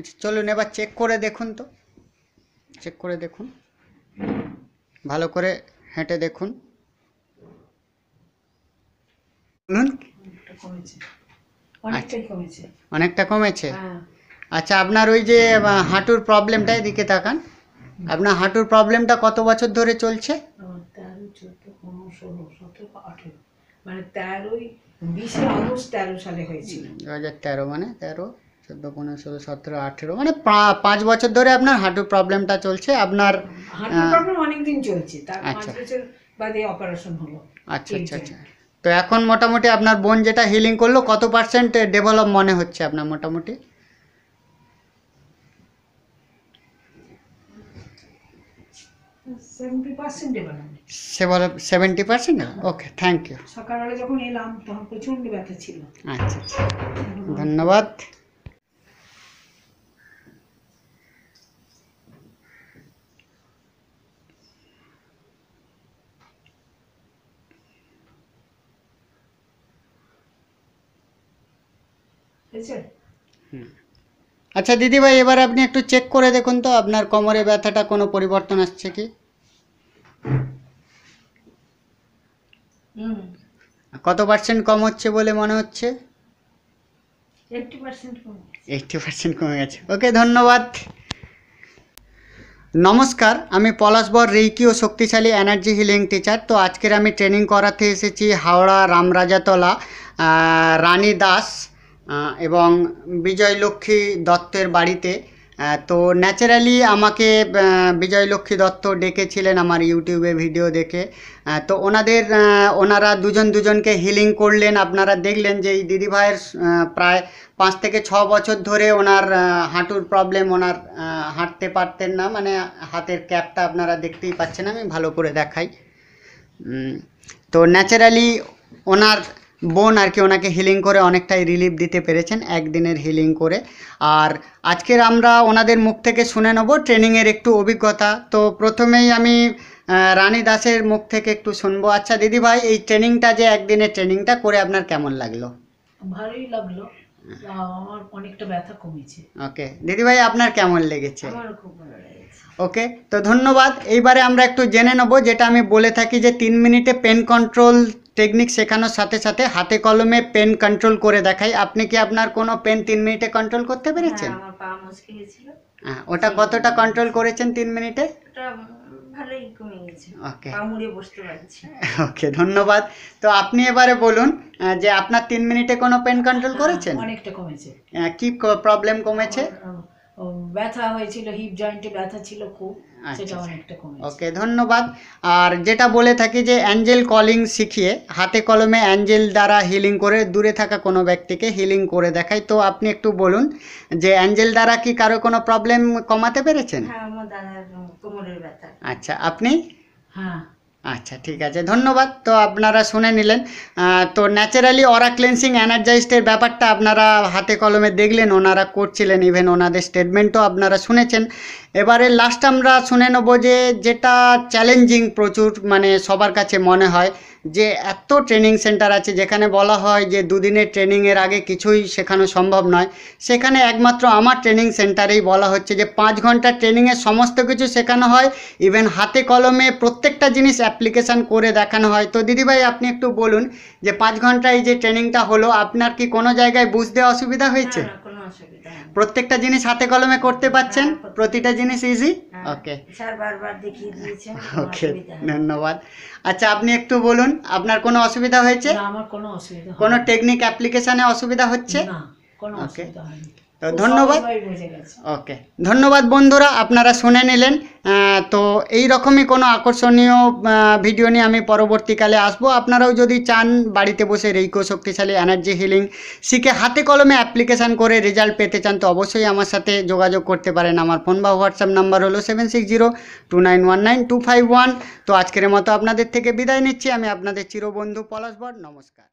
আচ্ছা চলুন এবার চেক করে দেখুন তো চেক করে দেখুন ভালো করে হেঁটে দেখুন অনেকটা কমেছে আচ্ছা।, হ্যাঁ। আচ্ছা আপনার ওই যে হাঁটুর প্রবলেমটা এদিকে তাকান আপনার হাঁটুর প্রবলেমটা কত বছর ধরে চলছে মানে তেরোই বিশে তেরো সালে হয়েছিল দু হাজার তেরো মানে তেরো চোদ্দো পনেরো ষোলো সতেরো আঠেরো মানে পাঁচ বছর ধরে আপনার হাঁটুর প্রবলেমটা চলছে আপনার অনেকদিন চলছে আচ্ছা।, আচ্ছা আচ্ছা আচ্ছা তো এখন মোটামুটি আপনার বোন যেটা হিলিং করলো কত পার্সেন্ট ডেভেলপ মনে হচ্ছে আপনার মোটামুটি seventy percent okay thank you সকালবেলা যখন এলাম তখন ব্যথা ছিল আচ্ছা আচ্ছা ধন্যবাদ আচ্ছা দিদিভাই এবার আপনি একটু চেক করে দেখুন তো আপনার কোমরে ব্যথাটা কোনো পরিবর্তন আসছে কি কত পার্সেন্ট কম হচ্ছে বলে মনে হচ্ছে এইটি পার্সেন্ট কমে গেছে ওকে ধন্যবাদ নমস্কার আমি পলাশবর রেইকি ও শক্তিশালী এনার্জি হিলিং টিচার তো আজকের আমি ট্রেনিং করাতে এসেছি হাওড়া রামরাজাতলা রানী দাস এবং বিজয়লক্ষ্মী দত্তের বাড়িতে তো ন্যাচারালি আমাকে বিজয়লক্ষ্মী দত্ত ডেকেছিলেন আমার ইউটিউবে ভিডিও দেখে তো ওনাদের ওনারা দুজন দুজনকে হিলিং করলেন আপনারা দেখলেন যে এই দিদিভাইয়ের প্রায় পাঁচ থেকে ছ বছর ধরে ওনার হাঁটুর প্রবলেম ওনার হাঁটতে পারতেন না মানে হাতের ক্যাপটা আপনারা দেখতেই পাচ্ছেন আমি ভালো করে দেখাই তো ন্যাচারালি ওনার বোন আর কি ওনাকে হিলিং করে অনেকটাই রিলিফ দিতে পেরেছেন একদিনের হিলিং করে আর আজকের আমরা ওনাদের মুখ থেকে শুনে নেব ট্রেনিংয়ের একটু অভিজ্ঞতা তো প্রথমেই আমি রানী দাসের মুখ থেকে একটু শুনবো আচ্ছা দিদি ভাই এই ট্রেনিংটা যে একদিনের ট্রেনিংটা করে আপনার কেমন লাগলো ভালোই লাগলো আমার অনেকটা ব্যথা কমেছে ওকে দিদিভাই আপনার কেমন লেগেছে লেগেছে ওকে তো ধন্যবাদ এইবারে আমরা একটু জেনে নেব যেটা আমি বলে থাকি যে তিন মিনিটে পেন কন্ট্রোল টেকনিক শেখানোর সাথে সাথে হাতে কলমে পেন কন্ট্রোল করে দেখাই আপনি কি আপনার কোনো পেন তিন মিনিটে কন্ট্রোল করতে হ্যাঁ, পেরেছেন হ্যাঁ ওটা কতটা কন্ট্রোল করেছেন তিন মিনিটে ওকে ওকে ধন্যবাদ তো আপনি এবারে বলুন যে আপনার তিন মিনিটে কোনো পেন কন্ট্রোল হ্যাঁ, করেছেন অনেকটা কমেছে কি প্রবলেম কমেছে ব্যথা হয়েছিল হিপ জয়েন্টে ব্যথা ছিল খুব ওকে আচ্ছা, আচ্ছা। ধন্যবাদ আর যেটা বলে থাকি যে অ্যাঞ্জেল কলিং শিখিয়ে হাতে কলমে অ্যাঞ্জেল দ্বারা হিলিং করে দূরে থাকা কোনো ব্যক্তিকে হিলিং করে দেখায় তো আপনি একটু বলুন যে অ্যাঞ্জেল দ্বারা কি কারো কোনো প্রবলেম কমাতে পেরেছেন হ্যাঁ, আচ্ছা আপনি হ্যাঁ আচ্ছা ঠিক আছে ধন্যবাদ তো আপনারা শুনে নিলেন তো ন্যাচারালি অরা ক্লেন্সিং এনার্জাইস্টের ব্যাপারটা আপনারা হাতে কলমে দেখলেন ওনারা করছিলেন ইভেন ওনাদের স্টেটমেন্টও আপনারা শুনেছেন এবারে লাস্ট আমরা শুনে নেবো যে যেটা চ্যালেঞ্জিং প্রচুর মানে সবার কাছে মনে হয় যে এত ট্রেনিং সেন্টার আছে যেখানে বলা হয় যে দুদিনের ট্রেনিংয়ের আগে কিছুই শেখানো সম্ভব নয় সেখানে একমাত্র আমার ট্রেনিং সেন্টারেই বলা হচ্ছে যে পাঁচ ঘন্টার ট্রেনিংয়ের সমস্ত কিছু শেখানো হয় ইভেন হাতে কলমে প্রত্যেকটা জিনিস অ্যাপ্লিকেশান করে দেখানো হয় তো দিদিভাই আপনি একটু বলুন যে পাঁচ ঘন্টায় যে ট্রেনিংটা হলো আপনার কি কোনো জায়গায় বুঝতে অসুবিধা হয়েছে প্রত্যেকটা জিনিস হাতে কলমে করতে পারছেন হ্যাঁ, প্রতিটা জিনিস ইজি ওকে হ্যাঁ, ওকে ধন্যবাদ আচ্ছা আপনি একটু বলুন আপনার কোনো অসুবিধা হয়েছে আমার কোনো অসুবিধা কোনো টেকনিক অ্যাপ্লিকেশানে অসুবিধা হচ্ছে না কোনো অসুবিধা হয়নি তো ধন্যবাদ ওকে ধন্যবাদ বন্ধুরা আপনারা শুনে নিলেন তো এই রকমই কোনো আকর্ষণীয় ভিডিও নিয়ে আমি পরবর্তীকালে আসব আপনারাও যদি চান বাড়িতে বসে রেইকো শক্তিশালী এনার্জি হিলিং শিখে হাতে কলমে অ্যাপ্লিকেশান করে রেজাল্ট পেতে চান তো অবশ্যই আমার সাথে যোগাযোগ করতে পারেন আমার ফোন বা হোয়াটসঅ্যাপ নাম্বার হলো seven six zero two nine one nine two five one তো আজকের মতো আপনাদের থেকে বিদায় নিচ্ছি আমি আপনাদের চিরবন্ধু পলাশবর নমস্কার